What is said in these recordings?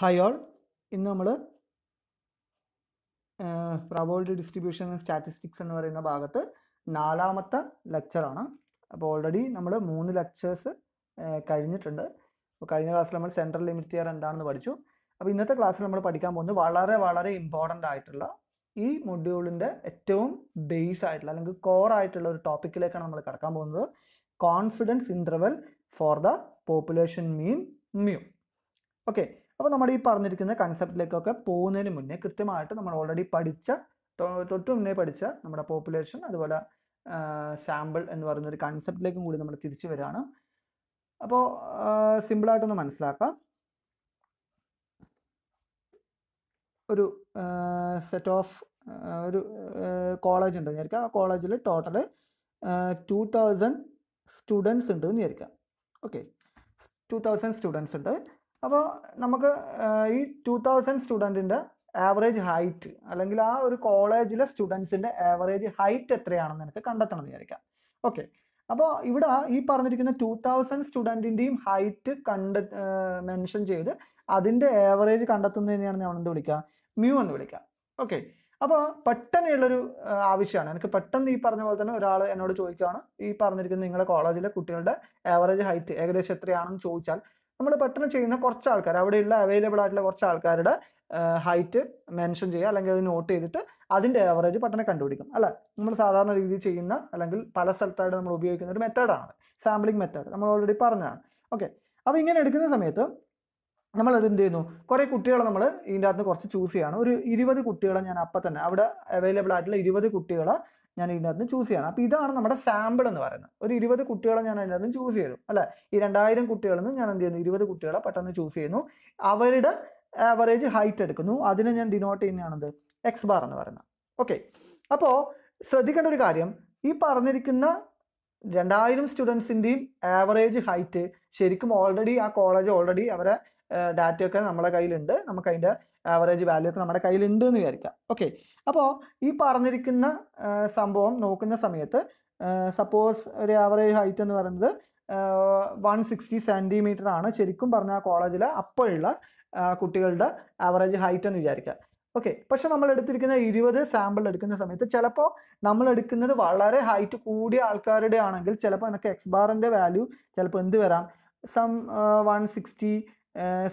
Higher all ഇന്ന് നമ്മൾ പ്രബോൾഡ് distribution statistics എന്ന് പറയുന്ന ഭാഗത്ത് നാലാമത്തെ ലെക്ചറാണ് അപ്പോൾ ഓൾറെഡി നമ്മൾ മൂന്ന് ലെക്ചേഴ്സ് കഴിഞ്ഞിട്ടുണ്ട് അപ്പോൾ കഴിഞ്ഞ ക്ലാസ്സിൽ നമ്മൾ സെൻട്രൽ ലിമിറ്റ് ഇയർ എന്താണെന്ന് പഠിച്ചു അപ്പോൾ ഇന്നത്തെ ക്ലാസ്സിൽ നമ്മൾ പഠിക്കാൻ പോകുന്നത് വളരെ വളരെ ഇമ്പോർട്ടൻ്റ് ആയിട്ടുള്ള ഈ മൊഡ്യൂളിൻ്റെ ഏറ്റവും ബേസ് ആയിട്ടുള്ള അല്ലെങ്കിൽ കോർ ആയിട്ടുള്ള ഒരു ടോപ്പിക്കിലേക്കാണ് നമ്മൾ കിടക്കാൻ പോകുന്നത് confidence interval for the population mean mu okay അപ്പോൾ നമ്മൾ ഈ പറഞ്ഞിരിക്കുന്ന കൺസെപ്റ്റിലേക്കൊക്കെ പോകുന്നതിന് മുന്നേ കൃത്യമായിട്ട് നമ്മൾ ഓൾറെഡി പഠിച്ച തൊട്ട് മുന്നേ പഠിച്ച നമ്മുടെ പോപ്പുലേഷൻ അതുപോലെ സാമ്പിൾ എന്ന് പറയുന്ന ഒരു കൺസെപ്റ്റിലേക്കും കൂടി നമ്മൾ തിരിച്ചു വരികയാണ് അപ്പോൾ സിമ്പിളായിട്ടൊന്ന് മനസ്സിലാക്കാം ഒരു സെറ്റ് ഓഫ് ഒരു കോളേജ് ഉണ്ട് വിചാരിക്കുക ആ കോളേജിൽ ടോട്ടൽ ടു തൗസൻഡ് സ്റ്റുഡൻസ് ഉണ്ട് എന്ന് വിചാരിക്കാം ഓക്കെ ടു തൗസൻഡ് സ്റ്റുഡൻസ് ഉണ്ട് അപ്പോൾ നമുക്ക് ഈ ടു തൗസൻഡ് സ്റ്റുഡൻറ്റിൻ്റെ ആവറേജ് ഹൈറ്റ് അല്ലെങ്കിൽ ആ ഒരു കോളേജിലെ സ്റ്റുഡൻസിൻ്റെ ആവറേജ് ഹൈറ്റ് എത്രയാണെന്ന് എനിക്ക് കണ്ടെത്തണം എന്ന് വിചാരിക്കാം ഓക്കെ അപ്പോൾ ഇവിടെ ഈ പറഞ്ഞിരിക്കുന്ന ടു തൗസൻഡ് സ്റ്റുഡൻറ്റിൻ്റെയും ഹൈറ്റ് കണ്ട മെൻഷൻ ചെയ്ത് അതിൻ്റെ ആവറേജ് കണ്ടെത്തുന്നതിനെയാണ് നമ്മൾ എന്ത് വിളിക്കുക മ്യൂ എന്ന് വിളിക്കുക ഓക്കെ അപ്പോൾ പെട്ടെന്നുള്ളൊരു ആവശ്യമാണ് എനിക്ക് പെട്ടെന്ന് ഈ പറഞ്ഞ പോലെ തന്നെ ഒരാൾ എന്നോട് ചോദിക്കുകയാണ് ഈ പറഞ്ഞിരിക്കുന്ന നിങ്ങളുടെ കോളേജിലെ കുട്ടികളുടെ ആവറേജ് ഹൈറ്റ് ഏകദേശം എത്രയാണെന്ന് ചോദിച്ചാൽ നമ്മൾ പെട്ടെന്ന് ചെയ്യുന്ന കുറച്ച് ആൾക്കാർ അവിടെയുള്ള അവൈലബിൾ ആയിട്ടുള്ള കുറച്ച് ആൾക്കാരുടെ ഹൈറ്റ് മെൻഷൻ ചെയ്യുക അല്ലെങ്കിൽ അത് നോട്ട് ചെയ്തിട്ട് അതിൻ്റെ ആവറേജ് പെട്ടെന്ന് കണ്ടുപിടിക്കും അല്ല നമ്മൾ സാധാരണ രീതിയിൽ ചെയ്യുന്ന അല്ലെങ്കിൽ പല സ്ഥലത്തായിട്ട് നമ്മൾ ഉപയോഗിക്കുന്ന ഒരു മെത്തേഡാണ് സാമ്പിളിംഗ് മെത്തേഡ് നമ്മൾ ഓൾറെഡി പറഞ്ഞതാണ് ഓക്കെ അപ്പോൾ ഇങ്ങനെ എടുക്കുന്ന സമയത്ത് നമ്മൾ അത് എന്ത് ചെയ്യുന്നു കുറേ കുട്ടികളെ നമ്മൾ ഇതിൻ്റെ അകത്ത് കുറച്ച് ചൂസ് ചെയ്യണം ഒരു ഇരുപത് കുട്ടികളെ ഞാൻ അപ്പം തന്നെ അവിടെ അവൈലബിൾ ആയിട്ടുള്ള ഇരുപത് കുട്ടികളെ ഞാൻ ഇതിനകത്ത് ചൂസ് ചെയ്യണം അപ്പോൾ ഇതാണ് നമ്മുടെ സാമ്പിൾ എന്ന് പറയുന്നത് ഒരു ഇരുപത് കുട്ടികളെ ഞാൻ അതിനകത്ത് ചൂസ് ചെയ്തു അല്ല ഈ രണ്ടായിരം കുട്ടികളിൽ നിന്ന് ഞാൻ എന്ത് ചെയ്യുന്നു ഇരുപത് കുട്ടികളെ പെട്ടെന്ന് ചൂസ് ചെയ്യുന്നു അവരുടെ ആവറേജ് ഹൈറ്റ് എടുക്കുന്നു അതിനെ ഞാൻ ഡിനോട്ട് എന്ത് എക്സ് ബാർ എന്ന് പറയുന്നത് ഓക്കെ അപ്പോൾ ശ്രദ്ധിക്കേണ്ട ഒരു കാര്യം ഈ പറഞ്ഞിരിക്കുന്ന രണ്ടായിരം സ്റ്റുഡൻസിൻ്റെയും ആവറേജ് ഹൈറ്റ് ശരിക്കും ഓൾറെഡി ആ കോളേജ് ഓൾറെഡി അവരെ ഡാറ്റയൊക്കെ നമ്മുടെ കയ്യിലുണ്ട് നമുക്ക് അതിൻ്റെ ആവറേജ് വാല്യൂ ഒക്കെ നമ്മുടെ കയ്യിലുണ്ട് എന്ന് വിചാരിക്കാം ഓക്കെ അപ്പോൾ ഈ പറഞ്ഞിരിക്കുന്ന സംഭവം നോക്കുന്ന സമയത്ത് സപ്പോസ് ഒരു ആവറേജ് ഹൈറ്റ് എന്ന് പറയുന്നത് വൺ സിക്സ്റ്റി സെൻറ്റിമീറ്റർ ആണ് ശരിക്കും പറഞ്ഞാൽ കോളേജിലെ അപ്പോഴുള്ള കുട്ടികളുടെ ആവറേജ് ഹൈറ്റ് എന്ന് വിചാരിക്കുക ഓക്കെ പക്ഷെ നമ്മൾ എടുത്തിരിക്കുന്ന ഇരുപത് സാമ്പിൾ എടുക്കുന്ന സമയത്ത് ചിലപ്പോൾ നമ്മൾ എടുക്കുന്നത് വളരെ ഹൈറ്റ് കൂടിയ ആൾക്കാരുടെ ആണെങ്കിൽ ചിലപ്പോൾ നമുക്ക് എക്സ് ബാറിൻ്റെ വാല്യൂ ചിലപ്പോൾ എന്ത് വരാം സം വൺ സിക്സ്റ്റി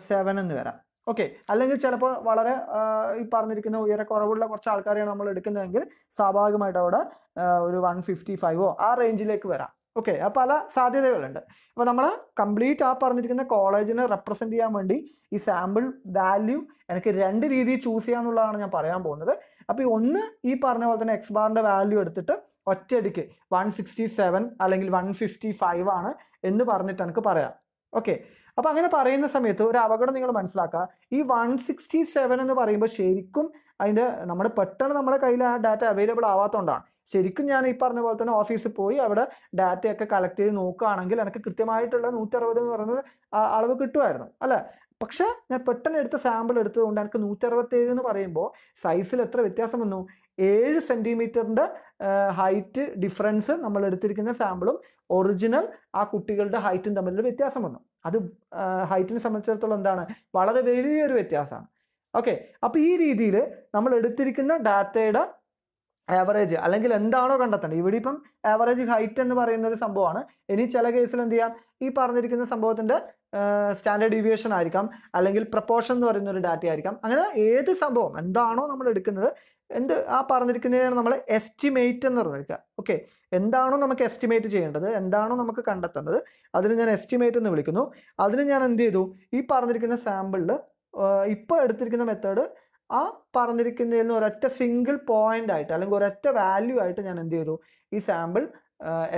സെവൻ എന്ന് വരാം ഓക്കെ അല്ലെങ്കിൽ ചിലപ്പോൾ വളരെ ഈ പറഞ്ഞിരിക്കുന്ന ഉയരക്കുറവുള്ള കുറച്ച് ആൾക്കാരെയാണ് നമ്മൾ എടുക്കുന്നതെങ്കിൽ സ്വാഭാവികമായിട്ട് അവിടെ ഒരു വൺ ഫിഫ്റ്റി ഫൈവോ ആ റേഞ്ചിലേക്ക് വരാം ഓക്കെ അപ്പോൾ പല സാധ്യതകളുണ്ട് അപ്പോൾ നമ്മൾ കംപ്ലീറ്റ് ആ പറഞ്ഞിരിക്കുന്ന കോളേജിനെ റെപ്രസെൻറ്റ് ചെയ്യാൻ വേണ്ടി ഈ സാമ്പിൾ വാല്യൂ എനിക്ക് രണ്ട് രീതിയിൽ ചൂസ് ചെയ്യാന്നുള്ളതാണ് ഞാൻ പറയാൻ പോകുന്നത് അപ്പോൾ ഈ ഒന്ന് ഈ പറഞ്ഞ പോലെ തന്നെ എക്സ് ബാറിൻ്റെ വാല്യൂ എടുത്തിട്ട് ഒറ്റയടിക്ക് വൺ സിക്സ്റ്റി സെവൻ അല്ലെങ്കിൽ വൺ ഫിഫ്റ്റി ഫൈവ് ആണ് എന്ന് പറഞ്ഞിട്ട് എനിക്ക് പറയാം ഓക്കെ അപ്പോൾ അങ്ങനെ പറയുന്ന സമയത്ത് ഒരു അപകടം നിങ്ങൾ മനസ്സിലാക്കുക ഈ വൺ സിക്സ്റ്റി സെവൻ എന്ന് പറയുമ്പോൾ ശരിക്കും അതിൻ്റെ നമ്മുടെ പെട്ടെന്ന് നമ്മുടെ കയ്യിൽ ആ ഡാറ്റ അവൈലബിൾ ആവാത്തതുകൊണ്ടാണ് ശരിക്കും ഞാൻ ഈ പറഞ്ഞ പോലെ തന്നെ ഓഫീസിൽ പോയി അവിടെ ഡാറ്റയൊക്കെ കളക്ട് ചെയ്ത് നോക്കുകയാണെങ്കിൽ എനിക്ക് കൃത്യമായിട്ടുള്ള നൂറ്ററുപത് എന്ന് പറയുന്നത് അളവ് കിട്ടുമായിരുന്നു അല്ലേ പക്ഷേ ഞാൻ പെട്ടെന്ന് എടുത്ത സാമ്പിൾ എടുത്തതുകൊണ്ട് എനിക്ക് നൂറ്ററുപത്തേഴ് എന്ന് പറയുമ്പോൾ സൈസിൽ എത്ര വ്യത്യാസം വന്നു ഏഴ് സെൻറ്റിമീറ്ററിൻ്റെ ഹൈറ്റ് ഡിഫറൻസ് നമ്മൾ എടുത്തിരിക്കുന്ന സാമ്പിളും ഒറിജിനൽ ആ കുട്ടികളുടെ ഹൈറ്റും തമ്മിലുള്ള വ്യത്യാസം വന്നു അത് ഹൈറ്റിനെ സംബന്ധിച്ചിടത്തോളം എന്താണ് വളരെ വലിയൊരു വ്യത്യാസമാണ് ഓക്കെ അപ്പോൾ ഈ രീതിയിൽ നമ്മൾ എടുത്തിരിക്കുന്ന ഡാറ്റയുടെ ആവറേജ് അല്ലെങ്കിൽ എന്താണോ കണ്ടെത്തേണ്ടത് ഇവിടെ ഇപ്പം ആവറേജ് ഹൈറ്റ് എന്ന് പറയുന്ന ഒരു സംഭവമാണ് ഇനി ചില കേസിൽ എന്ത് ചെയ്യാം ഈ പറഞ്ഞിരിക്കുന്ന സംഭവത്തിൻ്റെ സ്റ്റാൻഡേർഡ് ഡീവിയേഷൻ ആയിരിക്കാം അല്ലെങ്കിൽ പ്രപ്പോർഷൻ എന്ന് പറയുന്ന ഒരു ഡാറ്റ ആയിരിക്കാം അങ്ങനെ ഏത് സംഭവം എന്താണോ നമ്മൾ എടുക്കുന്നത് എന്ത് ആ പറഞ്ഞിരിക്കുന്നതിനാണ് നമ്മൾ എസ്റ്റിമേറ്റ് എന്ന് പറഞ്ഞിരിക്കുക ഓക്കെ എന്താണോ നമുക്ക് എസ്റ്റിമേറ്റ് ചെയ്യേണ്ടത് എന്താണോ നമുക്ക് കണ്ടെത്തേണ്ടത് അതിന് ഞാൻ എസ്റ്റിമേറ്റ് എന്ന് വിളിക്കുന്നു അതിന് ഞാൻ എന്ത് ചെയ്തു ഈ പറഞ്ഞിരിക്കുന്ന സാമ്പിളിൽ ഇപ്പോൾ എടുത്തിരിക്കുന്ന മെത്തേഡ് ആ പറഞ്ഞിരിക്കുന്നതിൽ നിന്ന് ഒരൊറ്റ സിംഗിൾ പോയിന്റ് ആയിട്ട് അല്ലെങ്കിൽ ഒരൊറ്റ വാല്യൂ ആയിട്ട് ഞാൻ എന്ത് ചെയ്തു ഈ സാമ്പിൾ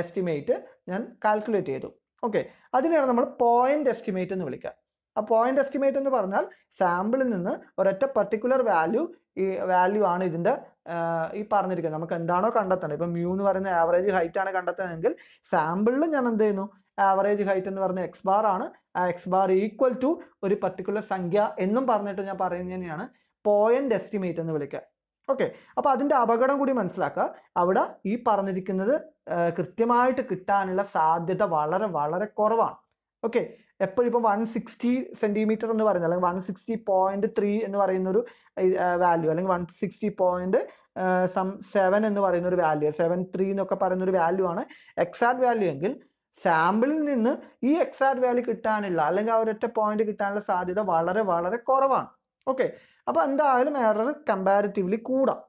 എസ്റ്റിമേറ്റ് ഞാൻ കാൽക്കുലേറ്റ് ചെയ്തു ഓക്കെ അതിനെയാണ് നമ്മൾ പോയിന്റ് എസ്റ്റിമേറ്റ് എന്ന് വിളിക്കുക ആ പോയിന്റ് എസ്റ്റിമേറ്റ് എന്ന് പറഞ്ഞാൽ സാമ്പിളിൽ നിന്ന് ഒരൊറ്റ പർട്ടിക്കുലർ വാല്യൂ ഈ വാല്യൂ ആണ് ഇതിൻ്റെ ഈ പറഞ്ഞിരിക്കുന്നത് നമുക്ക് എന്താണോ കണ്ടെത്തേണ്ടത് ഇപ്പം മ്യൂ എന്ന് പറയുന്ന ആവറേജ് ഹൈറ്റ് ആണ് കണ്ടെത്തുന്നതെങ്കിൽ സാമ്പിളിൽ ഞാൻ എന്ത് ചെയ്യുന്നു ആവറേജ് ഹൈറ്റ് എന്ന് പറഞ്ഞ എക്സ് ബാർ ആണ് ആ എക്സ് ബാർ ഈക്വൽ ടു ഒരു പർട്ടിക്കുലർ സംഖ്യ എന്നും പറഞ്ഞിട്ട് ഞാൻ പറയുന്നതിനെയാണ് പോയിന്റ് എസ്റ്റിമേറ്റ് എന്ന് വിളിക്കുക ഓക്കെ അപ്പോൾ അതിൻ്റെ അപകടം കൂടി മനസ്സിലാക്കുക അവിടെ ഈ പറഞ്ഞിരിക്കുന്നത് കൃത്യമായിട്ട് കിട്ടാനുള്ള സാധ്യത വളരെ വളരെ കുറവാണ് ഓക്കെ എപ്പോഴും ഇപ്പം വൺ സിക്സ്റ്റി സെൻറ്റിമീറ്റർ എന്ന് പറയുന്നത് അല്ലെങ്കിൽ വൺ സിക്സ്റ്റി പോയിൻറ്റ് ത്രീ എന്ന് പറയുന്നൊരു വാല്യൂ അല്ലെങ്കിൽ one sixty point some seven എന്ന് പറയുന്ന ഒരു വാല്യൂ സെവൻ ത്രീ എന്നൊക്കെ പറയുന്ന ഒരു വാല്യൂ ആണ് എക്സാക്ട് വാല്യൂ എങ്കിൽ സാമ്പിളിൽ നിന്ന് ഈ എക്സാക്ട് വാല്യൂ കിട്ടാനുള്ള അല്ലെങ്കിൽ ആ ഒരൊറ്റ പോയിന്റ് കിട്ടാനുള്ള സാധ്യത വളരെ വളരെ കുറവാണ് ഓക്കെ അപ്പോൾ എന്തായാലും എറർ കമ്പാരിറ്റീവ്ലി കൂടാം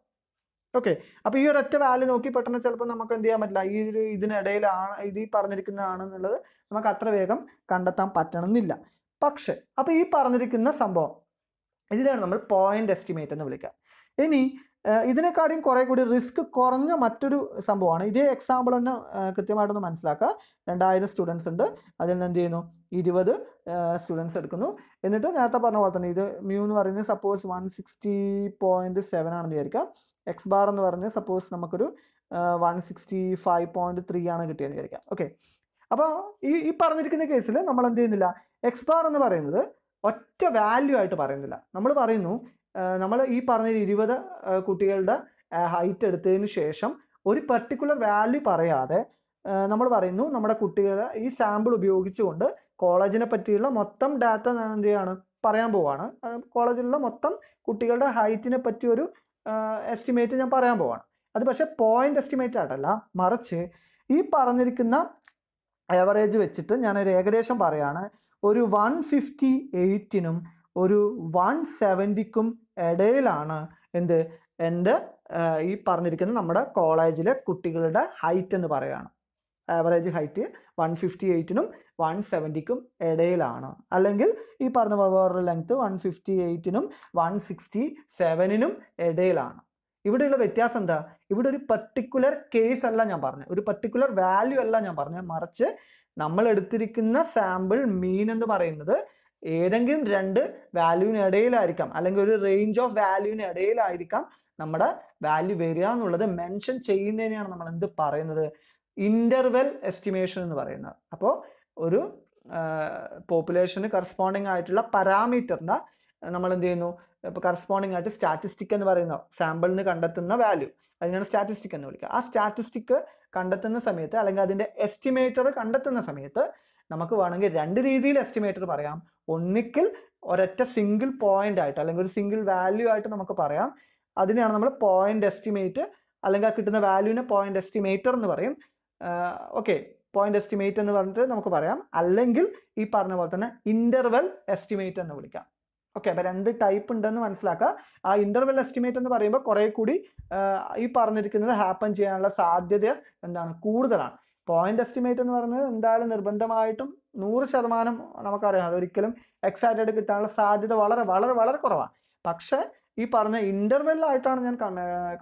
ഓക്കെ അപ്പോൾ ഈ ഒരൊറ്റ വാല്യൂ നോക്കി പെട്ടെന്ന് ചിലപ്പോൾ നമുക്ക് എന്ത് ചെയ്യാൻ പറ്റില്ല ഈ ഒരു ഇതിനിടയിലാണ് ഇത് ഈ പറഞ്ഞിരിക്കുന്നതാണെന്നുള്ളത് നമുക്ക് അത്ര വേഗം കണ്ടെത്താൻ പറ്റണമെന്നില്ല പക്ഷേ അപ്പോൾ ഈ പറഞ്ഞിരിക്കുന്ന സംഭവം ഇതിനാണ് നമ്മൾ പോയിന്റ് എസ്റ്റിമേറ്റ് എന്ന് വിളിക്കുക ഇനി ഇതിനെക്കാട്ടിയും കുറെ കൂടി റിസ്ക് കുറഞ്ഞ മറ്റൊരു സംഭവമാണ് ഇതേ എക്സാമ്പിൾ തന്നെ കൃത്യമായിട്ടൊന്ന് മനസ്സിലാക്കുക രണ്ടായിരം സ്റ്റുഡൻസ് ഉണ്ട് അതിൽ നിന്ന് എന്ത് ചെയ്യുന്നു ഇരുപത് സ്റ്റുഡൻസ് എടുക്കുന്നു എന്നിട്ട് നേരത്തെ പറഞ്ഞ പോലെ തന്നെ ഇത് മ്യൂ എന്ന് പറയുന്നത് suppose one sixty point seven ആണെന്ന് വിചാരിക്കാം എക്സ് ബാർ എന്ന് പറഞ്ഞ് സപ്പോസ് നമുക്കൊരു one sixty five point three ആണ് കിട്ടിയെന്ന് വിചാരിക്കാം ഓക്കെ അപ്പോൾ ഈ ഈ പറഞ്ഞിരിക്കുന്ന കേസിൽ നമ്മൾ എന്ത് ചെയ്യുന്നില്ല എക്സ് ബാർ എന്ന് പറയുന്നത് ഒറ്റ വാല്യൂ ആയിട്ട് പറയുന്നില്ല നമ്മൾ പറയുന്നു നമ്മൾ ഈ പറഞ്ഞ ഇരുപത് കുട്ടികളുടെ ഹൈറ്റ് എടുത്തതിന് ശേഷം ഒരു പെർട്ടിക്കുലർ വാല്യൂ പറയാതെ നമ്മൾ പറയുന്നു നമ്മുടെ കുട്ടികളെ ഈ സാമ്പിൾ ഉപയോഗിച്ചുകൊണ്ട് കോളേജിനെ പറ്റിയുള്ള മൊത്തം ഡാറ്റ ഞാൻ എന്ത് ചെയ്യാണ് പറയാൻ പോവാണ് കോളേജിലുള്ള മൊത്തം കുട്ടികളുടെ ഹൈറ്റിനെ പറ്റി ഒരു എസ്റ്റിമേറ്റ് ഞാൻ പറയാൻ പോവാണ് അത് പക്ഷേ പോയിന്റ് എസ്റ്റിമേറ്റ് ആയിട്ടല്ല മറിച്ച് ഈ പറഞ്ഞിരിക്കുന്ന ആവറേജ് വെച്ചിട്ട് ഞാനൊരു ഏകദേശം പറയാണ് ഒരു വൺ ഫിഫ്റ്റി എയ്റ്റിനും ഒരു വൺ സെവൻറ്റിക്കും ഇടയിലാണ് എന്ത് എൻ്റെ ഈ പറഞ്ഞിരിക്കുന്ന നമ്മുടെ കോളേജിലെ കുട്ടികളുടെ ഹൈറ്റ് എന്ന് പറയുകയാണ് ആവറേജ് ഹൈറ്റ് വൺ ഫിഫ്റ്റി എയ്റ്റിനും വൺ സെവൻറ്റിക്കും ഇടയിലാണ് അല്ലെങ്കിൽ ഈ പറഞ്ഞ വേറെ ലെങ്ത്ത് വൺ ഫിഫ്റ്റി എയ്റ്റിനും വൺ സിക്സ്റ്റി സെവനിനും ഇടയിലാണ് ഇവിടെയുള്ള വ്യത്യാസം എന്താ ഇവിടെ ഒരു പർട്ടിക്കുലർ കേസ് അല്ല ഞാൻ പറഞ്ഞത് ഒരു പർട്ടിക്കുലർ വാല്യൂ അല്ല ഞാൻ പറഞ്ഞത് മറിച്ച് നമ്മൾ എടുത്തിരിക്കുന്ന സാമ്പിൾ മീൻ എന്ന് പറയുന്നത് ഏതെങ്കിലും രണ്ട് വാല്യൂവിന് ഇടയിലായിരിക്കാം അല്ലെങ്കിൽ ഒരു റേഞ്ച് ഓഫ് വാല്യൂവിന് ഇടയിലായിരിക്കാം നമ്മുടെ വാല്യൂ വരിക എന്നുള്ളത് മെൻഷൻ ചെയ്യുന്നതിനെയാണ് നമ്മൾ എന്ത് പറയുന്നത് ഇൻ്റർവെൽ എസ്റ്റിമേഷൻ എന്ന് പറയുന്നത് അപ്പോൾ ഒരു പോപ്പുലേഷന് കറസ്പോണ്ടിങ് ആയിട്ടുള്ള പാരാമീറ്ററിൻ്റെ നമ്മൾ എന്ത് ചെയ്യുന്നു ഇപ്പോൾ കറസ്പോണ്ടിങ് ആയിട്ട് സ്റ്റാറ്റിസ്റ്റിക് എന്ന് പറയുന്ന നിന്ന് കണ്ടെത്തുന്ന വാല്യൂ അതിനാണ് സ്റ്റാറ്റിസ്റ്റിക് എന്ന് വിളിക്കുക ആ സ്റ്റാറ്റിസ്റ്റിക് കണ്ടെത്തുന്ന സമയത്ത് അല്ലെങ്കിൽ അതിൻ്റെ എസ്റ്റിമേറ്റർ കണ്ടെത്തുന്ന സമയത്ത് നമുക്ക് വേണമെങ്കിൽ രണ്ട് രീതിയിൽ എസ്റ്റിമേറ്റർ പറയാം ഒന്നിക്കിൽ ഒരൊറ്റ സിംഗിൾ പോയിന്റ് ആയിട്ട് അല്ലെങ്കിൽ ഒരു സിംഗിൾ വാല്യൂ ആയിട്ട് നമുക്ക് പറയാം അതിനെയാണ് നമ്മൾ പോയിന്റ് എസ്റ്റിമേറ്റ് അല്ലെങ്കിൽ ആ കിട്ടുന്ന വാല്യൂവിനെ പോയിന്റ് എസ്റ്റിമേറ്റർ എന്ന് പറയും ഓക്കെ പോയിന്റ് എസ്റ്റിമേറ്റ് എന്ന് പറഞ്ഞിട്ട് നമുക്ക് പറയാം അല്ലെങ്കിൽ ഈ പറഞ്ഞ പോലെ തന്നെ ഇന്റർവൽ എസ്റ്റിമേറ്റ് എന്ന് വിളിക്കാം ഓക്കെ അപ്പം രണ്ട് ടൈപ്പ് ഉണ്ടെന്ന് മനസ്സിലാക്കുക ആ ഇന്റർവെൽ എസ്റ്റിമേറ്റ് എന്ന് പറയുമ്പോൾ കുറേ കൂടി ഈ പറഞ്ഞിരിക്കുന്നത് ഹാപ്പൻ ചെയ്യാനുള്ള സാധ്യത എന്താണ് കൂടുതലാണ് പോയിന്റ് എസ്റ്റിമേറ്റ് എന്ന് പറയുന്നത് എന്തായാലും നിർബന്ധമായിട്ടും നൂറ് ശതമാനം നമുക്കറിയാം അതൊരിക്കലും എക്സാക്റ്റായിട്ട് കിട്ടാനുള്ള സാധ്യത വളരെ വളരെ വളരെ കുറവാണ് പക്ഷേ ഈ പറഞ്ഞ ഇൻ്റർവെല്ലായിട്ടാണ് ഞാൻ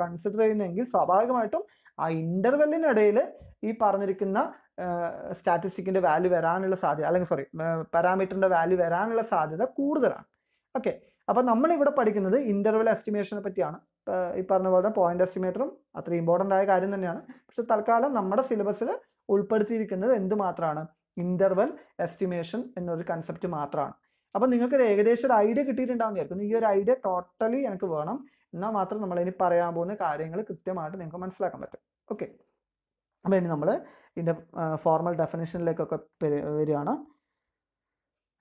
കൺസിഡർ ചെയ്യുന്നതെങ്കിൽ സ്വാഭാവികമായിട്ടും ആ ഇൻ്റർവെല്ലിനിടയിൽ ഈ പറഞ്ഞിരിക്കുന്ന സ്റ്റാറ്റിസ്റ്റിക്കിൻ്റെ വാല്യൂ വരാനുള്ള സാധ്യത അല്ലെങ്കിൽ സോറി പാരാമീറ്ററിൻ്റെ വാല്യൂ വരാനുള്ള സാധ്യത കൂടുതലാണ് ഓക്കെ അപ്പോൾ നമ്മളിവിടെ പഠിക്കുന്നത് ഇൻ്റർവെൽ എസ്റ്റിമേഷനെ പറ്റിയാണ് ഈ പറഞ്ഞ പോലെ പോയിന്റ് എസ്റ്റിമേറ്ററും അത്ര ഇമ്പോർട്ടൻ്റ് ആയ കാര്യം തന്നെയാണ് പക്ഷെ തൽക്കാലം നമ്മുടെ സിലബസിൽ ഉൾപ്പെടുത്തിയിരിക്കുന്നത് എന്തുമാത്രമാണ് ഇന്റർവൽ എസ്റ്റിമേഷൻ എന്നൊരു കൺസെപ്റ്റ് മാത്രമാണ് അപ്പം നിങ്ങൾക്ക് ഒരു ഏകദേശം ഒരു ഐഡിയ കിട്ടിയിട്ടുണ്ടാവും വിചാരിക്കുന്നു ഈ ഒരു ഐഡിയ ടോട്ടലി എനിക്ക് വേണം എന്നാൽ മാത്രം നമ്മൾ ഇനി പറയാൻ പോകുന്ന കാര്യങ്ങൾ കൃത്യമായിട്ട് നിങ്ങൾക്ക് മനസ്സിലാക്കാൻ പറ്റും ഓക്കെ അപ്പോൾ ഇനി നമ്മൾ ഇതിൻ്റെ ഫോർമൽ ഡെഫിനേഷനിലേക്കൊക്കെ വരികയാണ്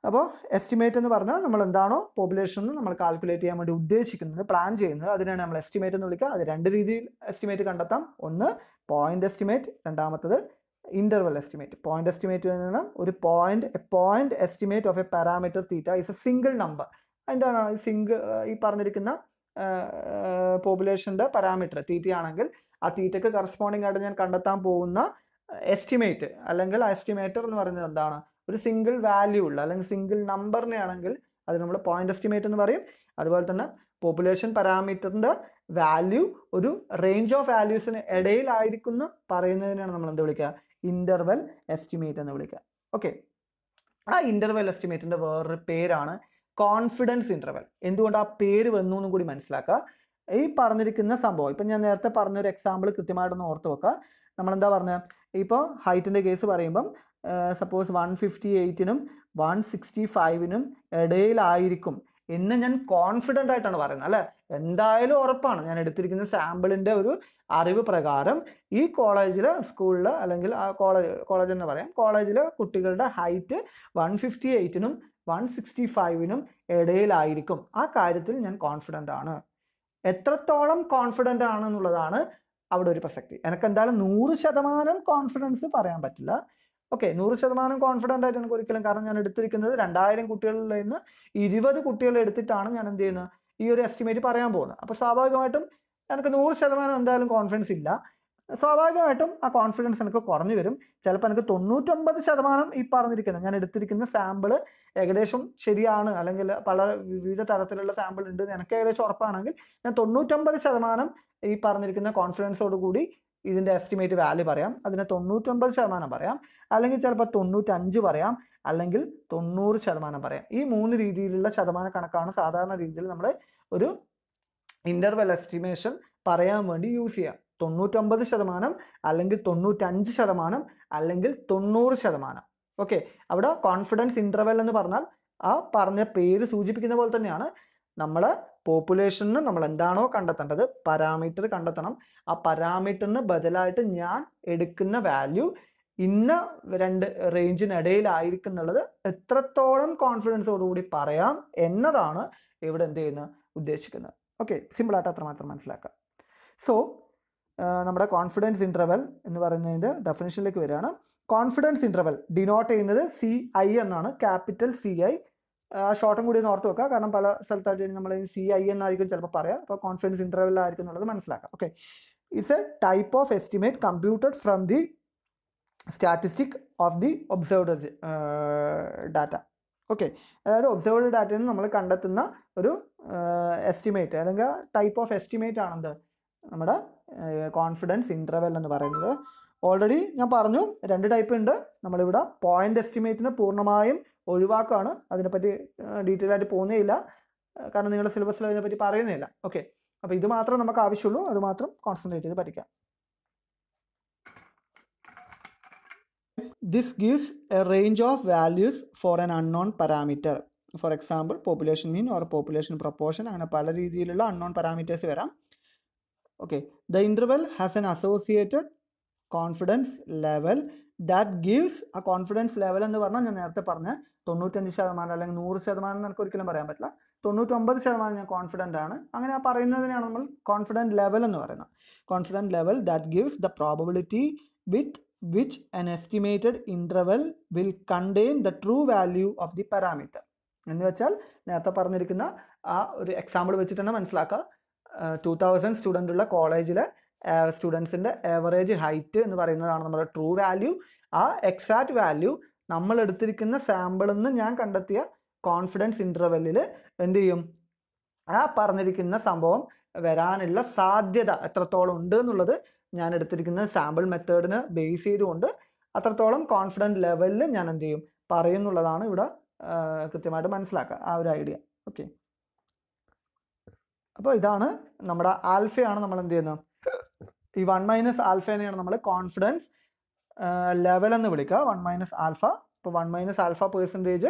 അപ്പോൾ എസ്റ്റിമേറ്റ് എന്ന് പറഞ്ഞാൽ നമ്മൾ എന്താണോ പോപ്പുലേഷൻ നമ്മൾ കാൽക്കുലേറ്റ് ചെയ്യാൻ വേണ്ടി ഉദ്ദേശിക്കുന്നത് പ്ലാൻ ചെയ്യുന്നത് അതിനാണ് നമ്മൾ എസ്റ്റിമേറ്റ് എന്ന് വിളിക്കുക അത് രണ്ട് രീതിയിൽ എസ്റ്റിമേറ്റ് കണ്ടെത്താം ഒന്ന് പോയിന്റ് എസ്റ്റിമേറ്റ് രണ്ടാമത്തത് എസ്റ്റിമേറ്റ് പോയിന്റ് എസ്റ്റിമേറ്റ് estimate ഒരു point a point estimate of a parameter theta is a single number എന്താണ് സിംഗിൾ ഈ പറഞ്ഞിരിക്കുന്ന പോപ്പുലേഷൻ്റെ പാരാമീറ്റർ തീറ്റ ആണെങ്കിൽ ആ തീറ്റയ്ക്ക് കറസ്പോണ്ടിങ് ആയിട്ട് ഞാൻ കണ്ടെത്താൻ പോകുന്ന എസ്റ്റിമേറ്റ് അല്ലെങ്കിൽ ആ എസ്റ്റിമേറ്റർ എന്ന് പറയുന്നത് എന്താണ് ഒരു സിംഗിൾ വാല്യൂ ഉള്ള അല്ലെങ്കിൽ സിംഗിൾ നമ്പറിനെ ആണെങ്കിൽ അത് നമ്മൾ പോയിന്റ് എസ്റ്റിമേറ്റ് എന്ന് പറയും അതുപോലെ തന്നെ പോപ്പുലേഷൻ പാരാമീറ്ററിൻ്റെ വാല്യൂ ഒരു റേഞ്ച് ഓഫ് വാല്യൂസിന് ഇടയിലായിരിക്കുന്ന പറയുന്നതിനാണ് നമ്മൾ എന്ത് വിളിക്കുക ഇൻ്റർവെൽ എസ്റ്റിമേറ്റ് എന്ന് വിളിക്കുക ഓക്കെ ആ ഇൻ്റർവെൽ എസ്റ്റിമേറ്റിൻ്റെ വേറൊരു പേരാണ് കോൺഫിഡൻസ് ഇൻ്റർവെൽ എന്തുകൊണ്ട് ആ പേര് വന്നു എന്നും കൂടി മനസ്സിലാക്കുക ഈ പറഞ്ഞിരിക്കുന്ന സംഭവം ഇപ്പം ഞാൻ നേരത്തെ പറഞ്ഞൊരു എക്സാമ്പിൾ കൃത്യമായിട്ടൊന്ന് ഓർത്ത് വെക്കുക നമ്മളെന്താ പറഞ്ഞത് ഇപ്പോൾ ഹൈറ്റിൻ്റെ കേസ് പറയുമ്പം സപ്പോസ് വൺ ഫിഫ്റ്റി എയ്റ്റിനും വൺ സിക്സ്റ്റി ഫൈവിനും ഇടയിലായിരിക്കും എന്ന് ഞാൻ കോൺഫിഡൻ്റ് ആയിട്ടാണ് പറയുന്നത് അല്ലേ എന്തായാലും ഉറപ്പാണ് ഞാൻ എടുത്തിരിക്കുന്ന സാമ്പിളിൻ്റെ ഒരു അറിവ് പ്രകാരം ഈ കോളേജിൽ സ്കൂളിൽ അല്ലെങ്കിൽ ആ കോളേജ് കോളേജ് എന്ന് പറയാം കോളേജിലെ കുട്ടികളുടെ ഹൈറ്റ് വൺ ഫിഫ്റ്റി എയ്റ്റിനും വൺ സിക്സ്റ്റി ഫൈവിനും ഇടയിലായിരിക്കും ആ കാര്യത്തിൽ ഞാൻ കോൺഫിഡൻ്റ് ആണ് എത്രത്തോളം കോൺഫിഡൻ്റ് ആണെന്നുള്ളതാണ് അവിടെ ഒരു പ്രസക്തി എനിക്ക് എന്തായാലും നൂറ് ശതമാനം കോൺഫിഡൻസ് പറയാൻ പറ്റില്ല ഓക്കെ നൂറ് ശതമാനം കോൺഫിഡൻ്റ് ആയിട്ട് എനിക്ക് ഒരിക്കലും കാരണം ഞാൻ എടുത്തിരിക്കുന്നത് രണ്ടായിരം കുട്ടികളിൽ നിന്ന് ഇരുപത് കുട്ടികൾ എടുത്തിട്ടാണ് ഞാൻ എന്ത് ചെയ്യുന്നത് ഈ ഒരു എസ്റ്റിമേറ്റ് പറയാൻ പോകുന്നത് അപ്പോൾ സ്വാഭാവികമായിട്ടും എനിക്ക് നൂറ് ശതമാനം എന്തായാലും കോൺഫിഡൻസ് ഇല്ല സ്വാഭാവികമായിട്ടും ആ കോൺഫിഡൻസ് എനിക്ക് കുറഞ്ഞു വരും ചിലപ്പോൾ എനിക്ക് തൊണ്ണൂറ്റൊമ്പത് ശതമാനം ഈ പറഞ്ഞിരിക്കുന്ന ഞാൻ എടുത്തിരിക്കുന്ന സാമ്പിൾ ഏകദേശം ശരിയാണ് അല്ലെങ്കിൽ പല വിവിധ തരത്തിലുള്ള സാമ്പിൾ ഉണ്ട് എനിക്ക് ഏകദേശം ഉറപ്പാണെങ്കിൽ ഞാൻ തൊണ്ണൂറ്റൊമ്പത് ശതമാനം ഈ പറഞ്ഞിരിക്കുന്ന കോൺഫിഡൻസോട് കൂടി ഇതിൻ്റെ എസ്റ്റിമേറ്റ് വാല്യൂ പറയാം അതിന് തൊണ്ണൂറ്റൊമ്പത് ശതമാനം പറയാം അല്ലെങ്കിൽ ചിലപ്പോൾ തൊണ്ണൂറ്റഞ്ച് പറയാം അല്ലെങ്കിൽ തൊണ്ണൂറ് ശതമാനം പറയാം ഈ മൂന്ന് രീതിയിലുള്ള ശതമാന കണക്കാണ് സാധാരണ രീതിയിൽ നമ്മൾ ഒരു ഇൻ്റർവൽ എസ്റ്റിമേഷൻ പറയാൻ വേണ്ടി യൂസ് ചെയ്യാം തൊണ്ണൂറ്റൊമ്പത് ശതമാനം അല്ലെങ്കിൽ തൊണ്ണൂറ്റഞ്ച് ശതമാനം അല്ലെങ്കിൽ തൊണ്ണൂറ് ശതമാനം ഓക്കെ അവിടെ കോൺഫിഡൻസ് ഇൻ്റർവെൽ എന്ന് പറഞ്ഞാൽ ആ പറഞ്ഞ പേര് സൂചിപ്പിക്കുന്ന പോലെ തന്നെയാണ് നമ്മൾ പോപ്പുലേഷനിൽ നമ്മൾ എന്താണോ കണ്ടെത്തേണ്ടത് പാരാമീറ്റർ കണ്ടെത്തണം ആ പാരാമീറ്ററിന് ബദലായിട്ട് ഞാൻ എടുക്കുന്ന വാല്യൂ ഇന്ന രണ്ട് റേഞ്ചിനിടയിലായിരിക്കുന്നുള്ളത് എന്നുള്ളത് എത്രത്തോളം കോൺഫിഡൻസോടുകൂടി പറയാം എന്നതാണ് ഇവിടെ എന്ത് ചെയ്യുന്ന ഉദ്ദേശിക്കുന്നത് ഓക്കെ സിമ്പിളായിട്ട് അത്രമാത്രം മനസ്സിലാക്കാം സോ നമ്മുടെ കോൺഫിഡൻസ് ഇൻ്റർവൽ എന്ന് പറയുന്നതിൻ്റെ ഡെഫിനേഷനിലേക്ക് വരികയാണ് കോൺഫിഡൻസ് ഇൻ്റർവൽ ഡിനോട്ട് ചെയ്യുന്നത് സി ഐ എന്നാണ് ക്യാപിറ്റൽ സി ഐ ആ ഷോർട്ടും കൂടി ഒന്ന് ഓർത്ത് വെക്കുക കാരണം പല സ്ഥലത്തായിട്ട് നമ്മൾ സി ഐ എന്നായിരിക്കും ചിലപ്പോൾ പറയാം അപ്പോൾ കോൺഫിഡൻസ് ആയിരിക്കും എന്നുള്ളത് മനസ്സിലാക്കാം okay it's a type of estimate computed from the statistic of the observed data okay അതായത് ഒബ്സർവ്ഡ് ഡാറ്റയിൽ നിന്ന് നമ്മൾ കണ്ടെത്തുന്ന ഒരു എസ്റ്റിമേറ്റ് അല്ലെങ്കിൽ ടൈപ്പ് ഓഫ് എസ്റ്റിമേറ്റ് ആണെന്ത് നമ്മുടെ കോൺഫിഡൻസ് ഇൻ്റർവെൽ എന്ന് പറയുന്നത് ഓൾറെഡി ഞാൻ പറഞ്ഞു രണ്ട് ടൈപ്പ് ഉണ്ട് നമ്മളിവിടെ പോയിൻ്റ് എസ്റ്റിമേറ്റിന് പൂർണ്ണമായും ഒഴിവാക്കുകയാണ് അതിനെപ്പറ്റി ഡീറ്റെയിൽ ആയിട്ട് പോകുന്നേ ഇല്ല കാരണം നിങ്ങളുടെ സിലബസിൽ അതിനെപ്പറ്റി പറയുന്നില്ല ഓക്കെ അപ്പോൾ ഇത് മാത്രം നമുക്ക് ആവശ്യമുള്ളൂ അത് മാത്രം കോൺസെൻട്രേറ്റ് ചെയ്ത് പഠിക്കാം this gives a range of values for an unknown parameter for example population mean or population proportion അങ്ങനെ പല രീതിയിലുള്ള അൺനോൺ പാരാമീറ്റേഴ്സ് വരാം okay the interval has an associated confidence level that gives ആ കോൺഫിഡൻസ് ലെവൽ എന്ന് പറഞ്ഞാൽ ഞാൻ നേരത്തെ പറഞ്ഞ തൊണ്ണൂറ്റഞ്ച് ശതമാനം അല്ലെങ്കിൽ നൂറ് ശതമാനം നമുക്ക് ഒരിക്കലും പറയാൻ പറ്റില്ല തൊണ്ണൂറ്റൊമ്പത് ശതമാനം ഞാൻ കോൺഫിഡൻ്റ് ആണ് അങ്ങനെ ആ പറയുന്നതിനാണ് നമ്മൾ കോൺഫിഡൻറ്റ് ലെവൽ എന്ന് പറയുന്നത് confident level that gives the probability with which an estimated interval will contain the true value of the parameter എന്ന് വെച്ചാൽ നേരത്തെ പറഞ്ഞിരിക്കുന്ന ആ ഒരു എക്സാമ്പിൾ വെച്ചിട്ട് തന്നെ മനസ്സിലാക്കുക ടു തൗസൻഡ് സ്റ്റുഡൻ്റുള്ള കോളേജിലെ സ്റ്റുഡൻസിൻ്റെ ഏവറേജ് ഹൈറ്റ് എന്ന് പറയുന്നതാണ് നമ്മുടെ ട്രൂ വാല്യൂ ആ എക്സാക്ട് വാല്യൂ നമ്മൾ എടുത്തിരിക്കുന്ന സാമ്പിളിൽ നിന്ന് ഞാൻ കണ്ടെത്തിയ കോൺഫിഡൻസ് ഇൻ്റർവെല്ലിൽ എന്ത് ചെയ്യും ആ പറഞ്ഞിരിക്കുന്ന സംഭവം വരാനുള്ള സാധ്യത എത്രത്തോളം ഉണ്ട് എന്നുള്ളത് ഞാൻ എടുത്തിരിക്കുന്ന സാമ്പിൾ മെത്തേഡിന് ബേസ് ചെയ്തുകൊണ്ട് അത്രത്തോളം കോൺഫിഡൻറ്റ് ലെവലിൽ ഞാൻ എന്ത് ചെയ്യും പറയുന്നുള്ളതാണ് ഇവിടെ കൃത്യമായിട്ട് മനസ്സിലാക്കുക ആ ഒരു ഐഡിയ ഓക്കെ അപ്പോൾ ഇതാണ് നമ്മുടെ ആൽഫയാണ് നമ്മൾ എന്ത് ചെയ്യുന്നത് ഈ വൺ മൈനസ് ആൽഫേനെയാണ് നമ്മൾ കോൺഫിഡൻസ് ലെവൽ എന്ന് വിളിക്കുക വൺ മൈനസ് ആൽഫ ഇപ്പോൾ വൺ മൈനസ് ആൽഫ പേഴ്സൻറ്റേജ്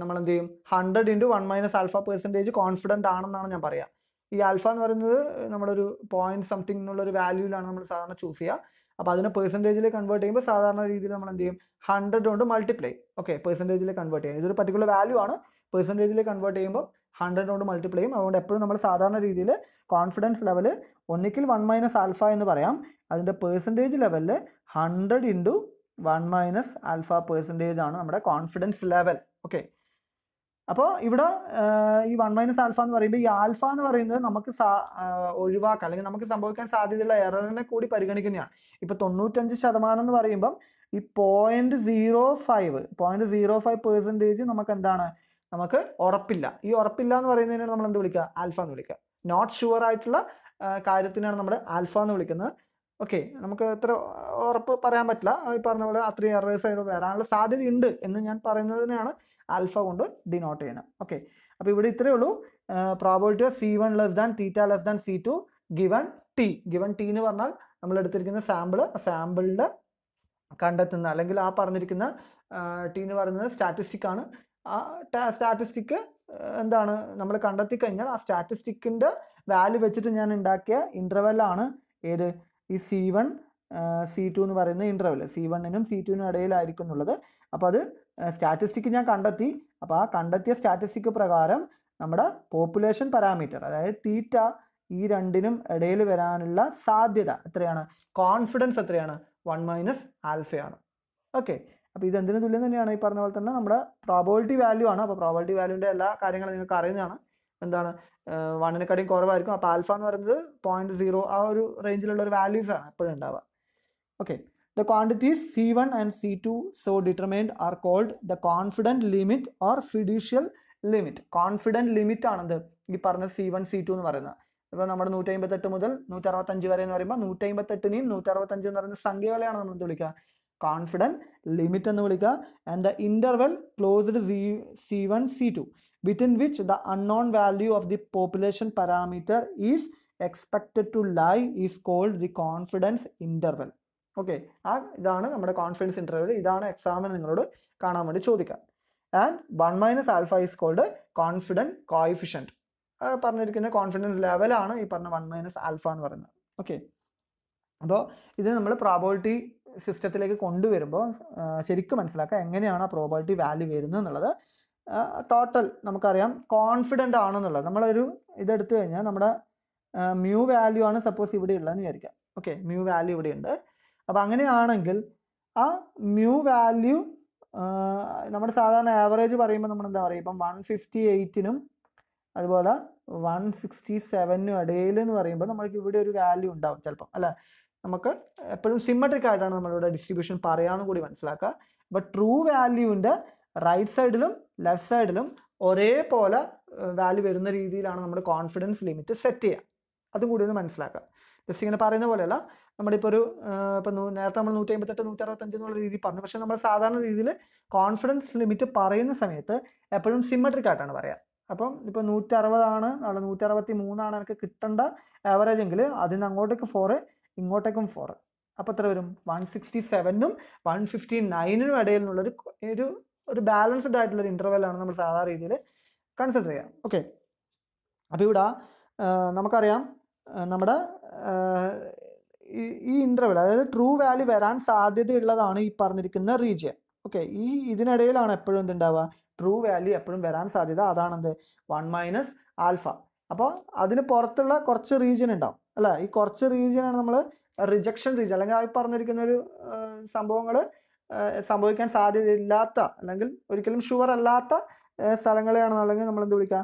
നമ്മൾ എന്ത് ചെയ്യും hundred into one minus alpha percentage confident ആണെന്നാണ് ഞാൻ പറയുക ഈ ആൽഫ എന്ന് പറയുന്നത് നമ്മളൊരു ഒരു പോയിന്റ് സംതിങ് എന്നുള്ള ഒരു വാല്യൂലാണ് നമ്മൾ സാധാരണ ചൂസ് ചെയ്യുക അപ്പോൾ അതിനെ പെർസെൻറ്റേജിൽ കൺവേർട്ട് ചെയ്യുമ്പോൾ സാധാരണ രീതിയിൽ നമ്മൾ എന്ത് ചെയ്യും ഹൺഡ്രഡ് കൊണ്ട് മൾട്ടിപ്ലൈ ഓക്കെ പെർസെൻറ്റേജിൽ കൺവേർട്ട് ചെയ്യാം ഇതൊരു പർട്ടിക്കുലർ വാല്യൂ ആണ് പെർസെൻറ്റേജിൽ കൺവേർട്ട് ചെയ്യുമ്പോൾ കൊണ്ട് മൾട്ടിപ്ലൈ ചെയ്യും അതുകൊണ്ട് എപ്പോഴും നമ്മൾ സാധാരണ രീതിയിൽ കോൺഫിഡൻസ് ലെവൽ ഒന്നിക്കിൽ വൺ മൈനസ് ആൽഫ എന്ന് പറയാം അതിൻ്റെ പേഴ്സൻറ്റേജ് ലെവലിൽ hundred into one minus alpha percentage ആണ് നമ്മുടെ കോൺഫിഡൻസ് ലെവൽ ഓക്കെ അപ്പോൾ ഇവിടെ ഈ വൺ മൈനസ് ആൽഫ എന്ന് പറയുമ്പോൾ ഈ ആൽഫ എന്ന് പറയുന്നത് നമുക്ക് സാ ഒഴിവാക്കാം അല്ലെങ്കിൽ നമുക്ക് സംഭവിക്കാൻ സാധ്യതയുള്ള എററിനെ കൂടി പരിഗണിക്കുന്നതാണ് ഇപ്പോൾ തൊണ്ണൂറ്റഞ്ച് ശതമാനം എന്ന് പറയുമ്പം ഈ point zero five point zero five percentage നമുക്ക് എന്താണ് നമുക്ക് ഉറപ്പില്ല ഈ ഉറപ്പില്ല എന്ന് പറയുന്നതിനാണ് നമ്മൾ എന്ത് വിളിക്കുക ആൽഫ എന്ന് വിളിക്കുക നോട്ട് ഷുവർ ആയിട്ടുള്ള കാര്യത്തിനാണ് നമ്മൾ ആൽഫ എന്ന് വിളിക്കുന്നത് ഓക്കെ നമുക്ക് എത്ര ഉറപ്പ് പറയാൻ പറ്റില്ല ഈ പറഞ്ഞ പോലെ അത്രയും എറേഴ്സ് ആയിട്ട് വരാനുള്ള സാധ്യതയുണ്ട് എന്ന് ഞാൻ പറയുന്നതിനാണ് ആൽഫ കൊണ്ട് ഡിനോട്ട് ചെയ്യുന്നത് ഓക്കെ അപ്പോൾ ഇവിടെ ഇത്രയേ ഉള്ളൂ probability C one less than theta less than C two given T given T എന്ന് പറഞ്ഞാൽ നമ്മൾ എടുത്തിരിക്കുന്ന സാമ്പിള് സാമ്പിളിൽ കണ്ടെത്തുന്ന അല്ലെങ്കിൽ ആ പറഞ്ഞിരിക്കുന്ന ടി എന്ന് പറയുന്നത് സ്റ്റാറ്റിസ്റ്റിക് ആണ് ആ സ്റ്റാറ്റിസ്റ്റിക് എന്താണ് നമ്മൾ കണ്ടെത്തി കഴിഞ്ഞാൽ ആ സ്റ്റാറ്റിസ്റ്റിക്കിൻ്റെ വാല്യൂ വെച്ചിട്ട് ഞാൻ ഉണ്ടാക്കിയ ഇൻ്റർവെല്ലാണ് ഏത് ഈ സി വൺ സി ടു എന്ന് പറയുന്ന ഇൻ്റർവെൽ സി വണ്ണിനും സി ടുവിനും ഇടയിലായിരിക്കും എന്നുള്ളത് അപ്പോൾ അത് സ്റ്റാറ്റിസ്റ്റിക് ഞാൻ കണ്ടെത്തി അപ്പോൾ ആ കണ്ടെത്തിയ സ്റ്റാറ്റിസ്റ്റിക് പ്രകാരം നമ്മുടെ പോപ്പുലേഷൻ പാരാമീറ്റർ അതായത് തീറ്റ ഈ രണ്ടിനും ഇടയിൽ വരാനുള്ള സാധ്യത എത്രയാണ് കോൺഫിഡൻസ് എത്രയാണ് വൺ മൈനസ് ആൽഫയാണ് ഓക്കെ അപ്പോൾ ഇത് എന്തിനു തുല്യം തന്നെയാണ് ഈ പറഞ്ഞ പോലെ തന്നെ നമ്മുടെ പ്രോബിലിറ്റി വാല്യൂ ആണ് അപ്പോൾ പ്രോബിലിറ്റി വാല്യൂവിൻ്റെ എല്ലാ കാര്യങ്ങളും നിങ്ങൾക്ക് അറിയുന്നതാണ് എന്താണ് വണ്ണിനെക്കാട്ടിയും കുറവായിരിക്കും അപ്പോൾ ആൽഫ എന്ന് പറയുന്നത് പോയിന്റ് സീറോ ആ ഒരു റേഞ്ചിലുള്ള ഒരു വാല്യൂസ് ആണ് എപ്പോഴും ഉണ്ടാവുക okay the quantities C one and C two so determined are called the confident limit or fiducial limit confident limit ആണെന്ത് ഈ പറഞ്ഞ സി വൺ സി ടു എന്ന് പറയുന്നത് ഇപ്പോൾ നമ്മുടെ നൂറ്റി അമ്പത്തെട്ട് മുതൽ നൂറ്ററുപത്തഞ്ച് വരെ എന്ന് പറയുമ്പോൾ നൂറ്റി അമ്പത്തെട്ടിനെയും നൂറ്ററുപത്തഞ്ച് എന്ന് പറയുന്ന സംഖ്യകളെയാണ് നമ്മൾ വിളിക്കുക കോൺഫിഡൻറ്റ് ലിമിറ്റ് എന്ന് വിളിക്കുക and the interval closed C C one C two within which the unknown value of the population parameter is expected to lie is called the confidence interval okay ആ ഇതാണ് നമ്മുടെ കോൺഫിഡൻസ് ഇൻ്റർവെൽ ഇതാണ് എക്സാമിന് നിങ്ങളോട് കാണാൻ വേണ്ടി ചോദിക്കുക and one minus alpha is called confident coefficient പറഞ്ഞിരിക്കുന്ന കോൺഫിഡൻസ് ലെവലാണ് ഈ പറഞ്ഞ വൺ മൈനസ് ആൽഫ എന്ന് പറയുന്നത് ഓക്കെ അപ്പോൾ ഇത് നമ്മൾ പ്രോബോളിറ്റി സിസ്റ്റത്തിലേക്ക് കൊണ്ടുവരുമ്പോൾ ശരിക്കും മനസ്സിലാക്കുക എങ്ങനെയാണ് ആ പ്രോബിലിറ്റി വാല്യൂ വരുന്നത് എന്നുള്ളത് ടോട്ടൽ നമുക്കറിയാം കോൺഫിഡൻ്റ് ആണെന്നുള്ളത് നമ്മളൊരു ഇതെടുത്തു കഴിഞ്ഞാൽ നമ്മുടെ മ്യൂ വാല്യൂ ആണ് സപ്പോസ് ഇവിടെ ഉള്ളതെന്ന് വിചാരിക്കാം ഓക്കെ മ്യൂ വാല്യൂ ഇവിടെ ഉണ്ട് അപ്പോൾ അങ്ങനെയാണെങ്കിൽ ആ മ്യൂ വാല്യൂ നമ്മുടെ സാധാരണ ആവറേജ് പറയുമ്പോൾ നമ്മൾ എന്താ പറയുക ഇപ്പം വൺ ഫിഫ്റ്റി എയ്റ്റിനും അതുപോലെ വൺ സിക്സ്റ്റി സെവനും ഇടയിൽ എന്ന് പറയുമ്പോൾ നമ്മൾക്ക് ഇവിടെ ഒരു വാല്യൂ ഉണ്ടാവും ചിലപ്പം അല്ല നമുക്ക് എപ്പോഴും സിമ്മട്രിക് ആയിട്ടാണ് നമ്മളിവിടെ ഡിസ്ട്രിബ്യൂഷൻ പറയാമെന്ന് കൂടി മനസ്സിലാക്കുക അപ്പോൾ ട്രൂ വാല്യൂവിൻ്റെ റൈറ്റ് സൈഡിലും ലെഫ്റ്റ് സൈഡിലും ഒരേപോലെ വാല്യൂ വരുന്ന രീതിയിലാണ് നമ്മുടെ കോൺഫിഡൻസ് ലിമിറ്റ് സെറ്റ് ചെയ്യുക അതും കൂടി ഒന്ന് മനസ്സിലാക്കുക ജസ്റ്റ് ഇങ്ങനെ പറയുന്ന പോലെയല്ല നമ്മുടെ ഇപ്പോൾ ഒരു ഇപ്പം നേരത്തെ നമ്മൾ നൂറ്റി അമ്പത്തെട്ട് നൂറ്റി അറുപത്തഞ്ച് എന്നുള്ള രീതിയിൽ പറഞ്ഞു പക്ഷേ നമ്മൾ സാധാരണ രീതിയിൽ കോൺഫിഡൻസ് ലിമിറ്റ് പറയുന്ന സമയത്ത് എപ്പോഴും സിമ്മട്രിക് ആയിട്ടാണ് പറയുക അപ്പം ഇപ്പോൾ നൂറ്ററുപതാണ് അറുപതാണ് അല്ല നൂറ്റി മൂന്നാണ് എനിക്ക് കിട്ടേണ്ട ആവറേജ് എങ്കിൽ അതിൽ നിന്ന് അങ്ങോട്ടേക്ക് ഫോർ ഇങ്ങോട്ടേക്കും ഫോർ അപ്പോൾ എത്ര വരും വൺ സിക്സ്റ്റി സെവനും വൺ ഫിഫ്റ്റി നയനും ഇടയിൽ നിന്നുള്ളൊരു ഒരു ഒരു ബാലൻസ്ഡ് ആയിട്ടുള്ള ഒരു ആണ് നമ്മൾ സാധാരണ രീതിയിൽ കൺസിഡർ ചെയ്യാം ഓക്കെ അപ്പോൾ ഇവിടെ നമുക്കറിയാം നമ്മുടെ ഈ ഇൻ്റർവെൽ അതായത് ട്രൂ വാല്യൂ വരാൻ സാധ്യതയുള്ളതാണ് ഈ പറഞ്ഞിരിക്കുന്ന റീജിയൻ ഓക്കെ ഈ ഇതിനിടയിലാണ് എപ്പോഴും എന്തുണ്ടാവുക ട്രൂ വാല്യൂ എപ്പോഴും വരാൻ സാധ്യത അതാണെന്ത് വൺ മൈനസ് ആൽഫ അപ്പോൾ അതിന് പുറത്തുള്ള കുറച്ച് റീജിയൻ ഉണ്ടാവും അല്ല ഈ കുറച്ച് റീജിയനാണ് നമ്മൾ റിജക്ഷൻ റീജിയൻ അല്ലെങ്കിൽ ആ പറഞ്ഞിരിക്കുന്ന ഒരു സംഭവങ്ങൾ സംഭവിക്കാൻ സാധ്യതയില്ലാത്ത അല്ലെങ്കിൽ ഒരിക്കലും ഷുവർ അല്ലാത്ത സ്ഥലങ്ങളെയാണെന്നുണ്ടെങ്കിൽ നമ്മൾ എന്ത് വിളിക്കുക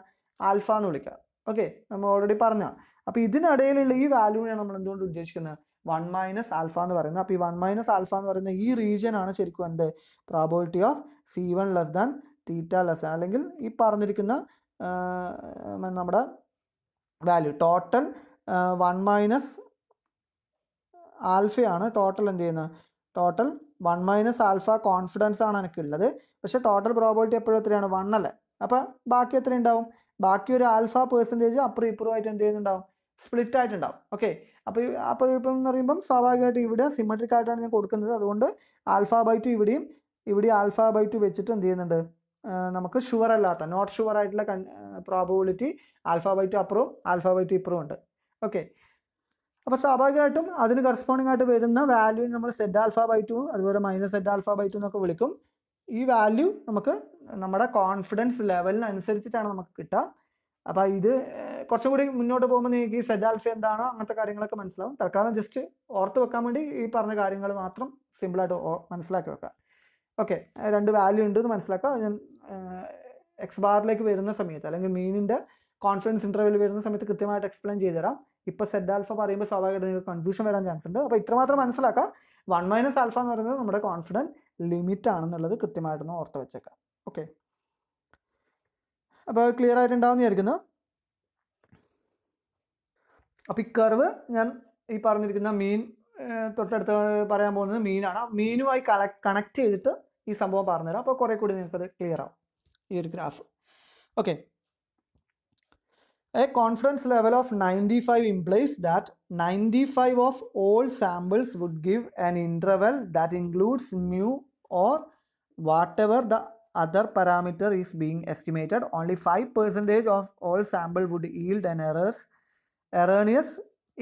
ആൽഫ എന്ന് വിളിക്കുക ഓക്കെ നമ്മൾ ഓൾറെഡി പറഞ്ഞ അപ്പോൾ ഇതിനിടയിലുള്ള ഈ വാല്യൂവിനെയാണ് നമ്മൾ എന്തുകൊണ്ട് ഉദ്ദേശിക്കുന്നത് വൺ മൈനസ് ആൽഫ എന്ന് പറയുന്നത് അപ്പോൾ ഈ വൺ മൈനസ് ആൽഫ എന്ന് പറയുന്ന ഈ റീജിയൻ ആണ് ശരിക്കും എന്ത് probability of C one less than theta less than അല്ലെങ്കിൽ ഈ പറഞ്ഞിരിക്കുന്ന നമ്മുടെ വാല്യൂ ടോട്ടൽ വൺ മൈനസ് ആൽഫയാണ് ടോട്ടൽ എന്ത് ചെയ്യുന്നത് total one minus alpha confidence ആണ് എനിക്കുള്ളത് പക്ഷേ ടോട്ടൽ പ്രോബിലിറ്റി എപ്പോഴും എത്രയാണ് വൺ അല്ലേ അപ്പോൾ ബാക്കി എത്ര ഉണ്ടാവും ബാക്കി ഒരു ആൽഫ പെർസെൻറ്റേജ് അപ്പുറം ഇപ്പുറം ആയിട്ട് എന്ത് ചെയ്യുന്നുണ്ടാവും സ്പ്ലിറ്റ് ആയിട്ടുണ്ടാവും ഓക്കെ അപ്പോൾ അപ്പുറം ഇപ്പം എന്ന് പറയുമ്പം സ്വാഭാവികമായിട്ട് ഇവിടെ സിമെട്രിക് ആയിട്ടാണ് ഞാൻ കൊടുക്കുന്നത് അതുകൊണ്ട് ആൽഫ ബൈ ടു ഇവിടെയും ഇവിടെ ആൽഫ ബൈ ടു വെച്ചിട്ട് എന്ത് ചെയ്യുന്നുണ്ട് നമുക്ക് ഷുവർ അല്ലാത്ത നോട്ട് ഷുവർ ആയിട്ടുള്ള പ്രോബിലിറ്റി ആൽഫ ബൈ ടു അപ്പുറവും ആൽഫ ബൈ ടു ഇപ്പുറവും ഉണ്ട് ഓക്കെ അപ്പോൾ സ്വാഭാവികമായിട്ടും അതിന് കറസ്പോണ്ടിങ് ആയിട്ട് വരുന്ന വാല്യൂ നമ്മൾ സെഡ് ആൽഫ ബൈ ടു അതുപോലെ minus Z alpha by two എന്നൊക്കെ വിളിക്കും ഈ വാല്യൂ നമുക്ക് നമ്മുടെ കോൺഫിഡൻസ് ലെവലിനനുസരിച്ചിട്ടാണ് നമുക്ക് കിട്ടുക അപ്പോൾ ഇത് കുറച്ചും കൂടി മുന്നോട്ട് പോകുമ്പോൾ നിങ്ങൾക്ക് ഈ സെഡ് ആൽഫ എന്താണോ അങ്ങനത്തെ കാര്യങ്ങളൊക്കെ മനസ്സിലാവും തൽക്കാലം ജസ്റ്റ് ഓർത്ത് വെക്കാൻ വേണ്ടി ഈ പറഞ്ഞ കാര്യങ്ങൾ മാത്രം സിമ്പിളായിട്ട് മനസ്സിലാക്കി വെക്കുക ഓക്കെ രണ്ട് വാല്യൂ ഉണ്ട് എന്ന് മനസ്സിലാക്കുക ഞാൻ എക്സ് ബാറിലേക്ക് വരുന്ന സമയത്ത് അല്ലെങ്കിൽ മീനിൻ്റെ കോൺഫിഡൻസ് ഇൻ്റർവ്യൂവിൽ വരുന്ന സമയത്ത് കൃത്യമായിട്ട് എക്സ്പ്ലെയിൻ ചെയ്തുതരാം ഇപ്പൊ സെഡ് ആൽഫ പറയുമ്പോൾ സ്വാഭാവികമായിട്ട് നിങ്ങൾക്ക് കൺഫ്യൂഷൻ വരാൻ ചാൻസ് ഉണ്ട് അപ്പോൾ ഇത്രമാത്രം മനസ്സിലാക്കുക വൺ മൈനസ് ആൽഫ എന്ന് പറയുന്നത് നമ്മുടെ കോൺഫിഡൻസ് ലിമിറ്റ് ആണെന്നുള്ളത് കൃത്യമായിട്ടൊന്ന് ഓർത്ത് വെച്ചേക്കാം ഓക്കെ അപ്പോൾ ക്ലിയർ ആയിട്ടുണ്ടാവുന്ന വിചാരിക്കുന്നു അപ്പൊ ഈ കർവ് ഞാൻ ഈ പറഞ്ഞിരിക്കുന്ന മീൻ തൊട്ടടുത്ത് പറയാൻ പോകുന്നത് മീനാണ് മീനുമായി കണക്ട് ചെയ്തിട്ട് ഈ സംഭവം പറഞ്ഞുതരാം അപ്പോൾ കുറെ കൂടി നിങ്ങൾക്കത് ക്ലിയർ ആവും ഈ ഒരു graph okay A confidence level of 95 implies that 95 of all samples would give an interval that includes mu or whatever the other parameter is being estimated. Only 5% of all sample would yield an errors, erroneous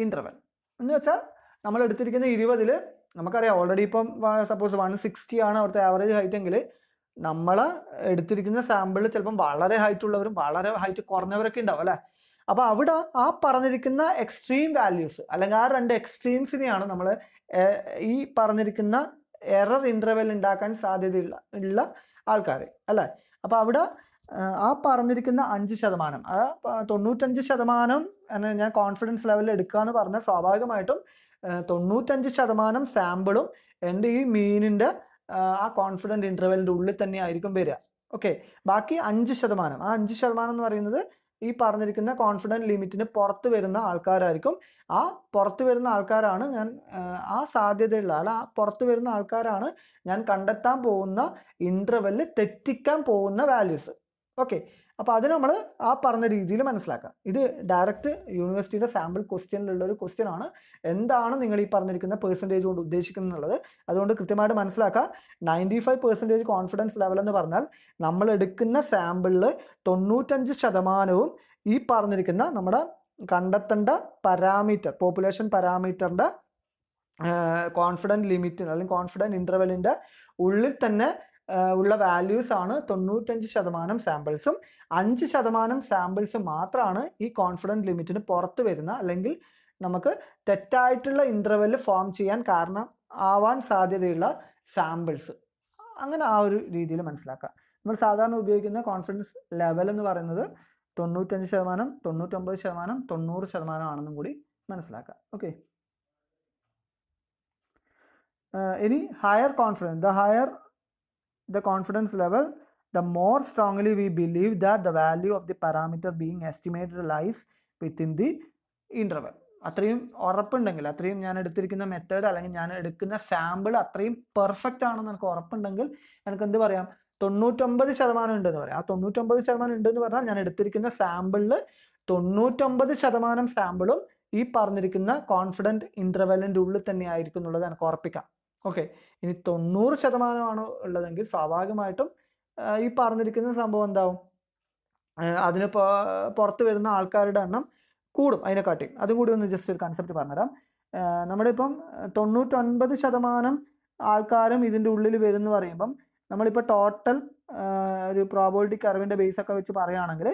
interval. എന്ന് വെച്ചാൽ നമ്മൾ എടുത്തിരിക്കുന്ന ഇരുപതിൽ നമുക്കറിയാം already ഇപ്പം suppose one sixty ആണ് അവിടുത്തെ average height എങ്കിൽ നമ്മൾ എടുത്തിരിക്കുന്ന സാമ്പിൾ ചിലപ്പം വളരെ ഹൈറ്റ് ഉള്ളവരും വളരെ ഹൈറ്റ് കുറഞ്ഞവരൊക്കെ ഉണ്ടാവും അല്ലേ അപ്പോൾ അവിടെ ആ പറഞ്ഞിരിക്കുന്ന എക്സ്ട്രീം വാല്യൂസ് അല്ലെങ്കിൽ ആ രണ്ട് എക്സ്ട്രീംസിനെയാണ് നമ്മൾ ഈ പറഞ്ഞിരിക്കുന്ന എറർ ഇൻ്റർവെൽ ഉണ്ടാക്കാൻ സാധ്യതയുള്ള ഉള്ള ആൾക്കാർ അല്ലേ അപ്പോൾ അവിടെ ആ പറഞ്ഞിരിക്കുന്ന അഞ്ച് ശതമാനം ആ തൊണ്ണൂറ്റഞ്ച് ശതമാനം ഞാൻ കോൺഫിഡൻസ് ലെവലിൽ എടുക്കുക എന്ന് പറഞ്ഞാൽ സ്വാഭാവികമായിട്ടും തൊണ്ണൂറ്റഞ്ച് ശതമാനം സാമ്പിളും എൻ്റെ ഈ മീനിൻ്റെ ആ കോൺഫിഡൻറ്റ് ഇൻ്റർവെലിൻ്റെ ഉള്ളിൽ തന്നെ ആയിരിക്കും വരിക ഓക്കെ ബാക്കി അഞ്ച് ശതമാനം ആ അഞ്ച് ശതമാനം എന്ന് പറയുന്നത് ഈ പറഞ്ഞിരിക്കുന്ന കോൺഫിഡൻസ് ലിമിറ്റിന് പുറത്ത് വരുന്ന ആൾക്കാരായിരിക്കും ആ പുറത്ത് വരുന്ന ആൾക്കാരാണ് ഞാൻ ആ സാധ്യതയുള്ള അല്ല ആ പുറത്ത് വരുന്ന ആൾക്കാരാണ് ഞാൻ കണ്ടെത്താൻ പോകുന്ന ഇൻ്റർവെല്ലിൽ തെറ്റിക്കാൻ പോകുന്ന വാല്യൂസ് ഓക്കെ അപ്പോൾ അത് നമ്മൾ ആ പറഞ്ഞ രീതിയിൽ മനസ്സിലാക്കാം ഇത് ഡയറക്റ്റ് യൂണിവേഴ്സിറ്റിയുടെ സാമ്പിൾ ക്വസ്റ്റ്യനിലുള്ള ഒരു ക്വസ്റ്റ്യൻ ആണ് എന്താണ് നിങ്ങൾ ഈ പറഞ്ഞിരിക്കുന്ന പേഴ്സൻറ്റേജ് കൊണ്ട് ഉദ്ദേശിക്കുന്നത് എന്നുള്ളത് അതുകൊണ്ട് കൃത്യമായിട്ട് മനസ്സിലാക്കുക ninety five percentage confidence level എന്ന് പറഞ്ഞാൽ നമ്മൾ എടുക്കുന്ന സാമ്പിളിൽ തൊണ്ണൂറ്റഞ്ച് ശതമാനവും ഈ പറഞ്ഞിരിക്കുന്ന നമ്മുടെ കണ്ടെത്തേണ്ട പാരാമീറ്റർ പോപ്പുലേഷൻ പാരാമീറ്ററിൻ്റെ കോൺഫിഡൻറ്റ് ലിമിറ്റിന് അല്ലെങ്കിൽ കോൺഫിഡൻറ്റ് ഇൻ്റർവെല്ലിൻ്റെ ഉള്ളിൽ തന്നെ ഉള്ള വാല്യൂസ് ആണ് തൊണ്ണൂറ്റഞ്ച് ശതമാനം സാമ്പിൾസും അഞ്ച് ശതമാനം സാമ്പിൾസ് മാത്രമാണ് ഈ കോൺഫിഡൻറ്റ് ലിമിറ്റിന് പുറത്ത് വരുന്ന അല്ലെങ്കിൽ നമുക്ക് തെറ്റായിട്ടുള്ള ഇൻ്റർവെല് ഫോം ചെയ്യാൻ കാരണം ആവാൻ സാധ്യതയുള്ള സാമ്പിൾസ് അങ്ങനെ ആ ഒരു രീതിയിൽ മനസ്സിലാക്കുക നമ്മൾ സാധാരണ ഉപയോഗിക്കുന്ന കോൺഫിഡൻസ് ലെവൽ എന്ന് പറയുന്നത് തൊണ്ണൂറ്റഞ്ച് ശതമാനം തൊണ്ണൂറ്റൊമ്പത് ശതമാനം തൊണ്ണൂറ് ശതമാനം ആണെന്നും കൂടി മനസ്സിലാക്കുക ഓക്കെ ഇനി higher confidence the higher the confidence level, the more strongly we believe that the value of the parameter being estimated lies within the interval. അത്രയും ഉറപ്പുണ്ടെങ്കിൽ അത്രയും ഞാൻ എടുത്തിരിക്കുന്ന മെത്തേഡ് അല്ലെങ്കിൽ ഞാൻ എടുക്കുന്ന സാമ്പിൾ അത്രയും പെർഫെക്റ്റ് ആണെന്ന് എനിക്ക് ഉറപ്പുണ്ടെങ്കിൽ എനിക്ക് എന്ത് പറയാം തൊണ്ണൂറ്റൊമ്പത് ശതമാനം ഉണ്ടെന്ന് പറയാം ആ തൊണ്ണൂറ്റൊമ്പത് ശതമാനം ഉണ്ടെന്ന് പറഞ്ഞാൽ ഞാൻ എടുത്തിരിക്കുന്ന സാമ്പിളിൽ തൊണ്ണൂറ്റൊമ്പത് ശതമാനം സാമ്പിളും ഈ പറഞ്ഞിരിക്കുന്ന കോൺഫിഡൻറ്റ് ഇൻ്റർവെല്ലിൻ്റെ ഉള്ളിൽ തന്നെ ആയിരിക്കും എന്നുള്ളത് എനിക്ക് ഉറപ്പിക്കാം ഓക്കെ ഇനി തൊണ്ണൂറ് ശതമാനമാണ് ഉള്ളതെങ്കിൽ സ്വാഭാവികമായിട്ടും ഈ പറഞ്ഞിരിക്കുന്ന സംഭവം എന്താവും അതിന് പുറത്ത് വരുന്ന ആൾക്കാരുടെ എണ്ണം കൂടും കാട്ടി അതും കൂടി ഒന്ന് ജസ്റ്റ് ഒരു കൺസെപ്റ്റ് പറഞ്ഞുതരാം നമ്മുടെ ഇപ്പം തൊണ്ണൂറ്റൊൻപത് ശതമാനം ആൾക്കാരും ഇതിൻ്റെ ഉള്ളിൽ വരുമെന്ന് പറയുമ്പം നമ്മളിപ്പോൾ ടോട്ടൽ ഒരു പ്രോബോളിറ്റി ബേസ് ബേസൊക്കെ വെച്ച് പറയുകയാണെങ്കിൽ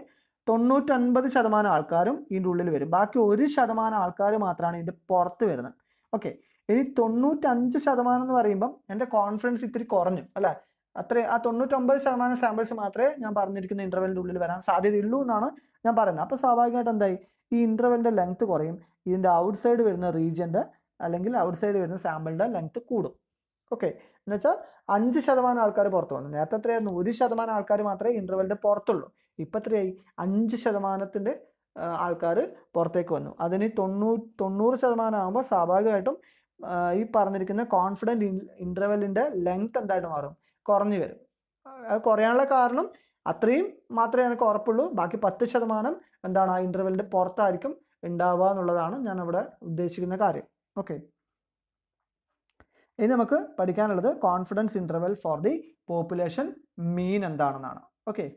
തൊണ്ണൂറ്റൊൻപത് ശതമാനം ആൾക്കാരും ഇതിൻ്റെ ഉള്ളിൽ വരും ബാക്കി ഒരു ശതമാനം ആൾക്കാർ മാത്രമാണ് ഇതിൻ്റെ പുറത്ത് വരുന്നത് ഓക്കെ ഇനി തൊണ്ണൂറ്റഞ്ച് ശതമാനം എന്ന് പറയുമ്പം എൻ്റെ കോൺഫിഡൻസ് ഇത്തിരി കുറഞ്ഞു അല്ലേ അത്ര ആ തൊണ്ണൂറ്റൊമ്പത് ശതമാനം സാമ്പിൾസ് മാത്രമേ ഞാൻ പറഞ്ഞിരിക്കുന്ന ഇൻ്റർവെലിൻ്റെ ഉള്ളിൽ വരാൻ സാധ്യതയുള്ളൂ എന്നാണ് ഞാൻ പറയുന്നത് അപ്പോൾ സ്വാഭാവികമായിട്ട് എന്തായി ഈ ഇൻ്റർവെലിൻ്റെ ലെങ്ത് കുറയും ഇതിൻ്റെ ഔട്ട് സൈഡ് വരുന്ന റീജിയൻ്റെ അല്ലെങ്കിൽ ഔട്ട് സൈഡ് വരുന്ന സാമ്പിളിൻ്റെ ലെങ്ത് കൂടും ഓക്കെ എന്നുവെച്ചാൽ അഞ്ച് ശതമാനം ആൾക്കാർ പുറത്തു വന്നു നേരത്തെ എത്രയായിരുന്നു ഒരു ശതമാനം ആൾക്കാർ മാത്രമേ ഇൻ്റർവെലിൻ്റെ പുറത്തുള്ളൂ ഇപ്പം എത്രയായി അഞ്ച് ശതമാനത്തിൻ്റെ ആൾക്കാർ പുറത്തേക്ക് വന്നു അതിന് തൊണ്ണൂ തൊണ്ണൂറ് ശതമാനം ആകുമ്പോൾ സ്വാഭാവികമായിട്ടും ഈ പറഞ്ഞിരിക്കുന്ന കോൺഫിഡൻറ്റ് ഇൻ്റർവെല്ലിൻ്റെ ലെങ്ത് എന്തായിട്ട് മാറും കുറഞ്ഞു വരും അത് കുറയാനുള്ള കാരണം അത്രയും മാത്രമേ എനിക്ക് ഉറപ്പുള്ളൂ ബാക്കി പത്ത് ശതമാനം എന്താണ് ആ ഇൻ്റർവെല്ലിൻ്റെ പുറത്തായിരിക്കും ഉണ്ടാവുക എന്നുള്ളതാണ് ഞാൻ അവിടെ ഉദ്ദേശിക്കുന്ന കാര്യം ഓക്കെ ഇനി നമുക്ക് പഠിക്കാനുള്ളത് confidence interval for the population mean എന്താണെന്നാണ് ഓക്കെ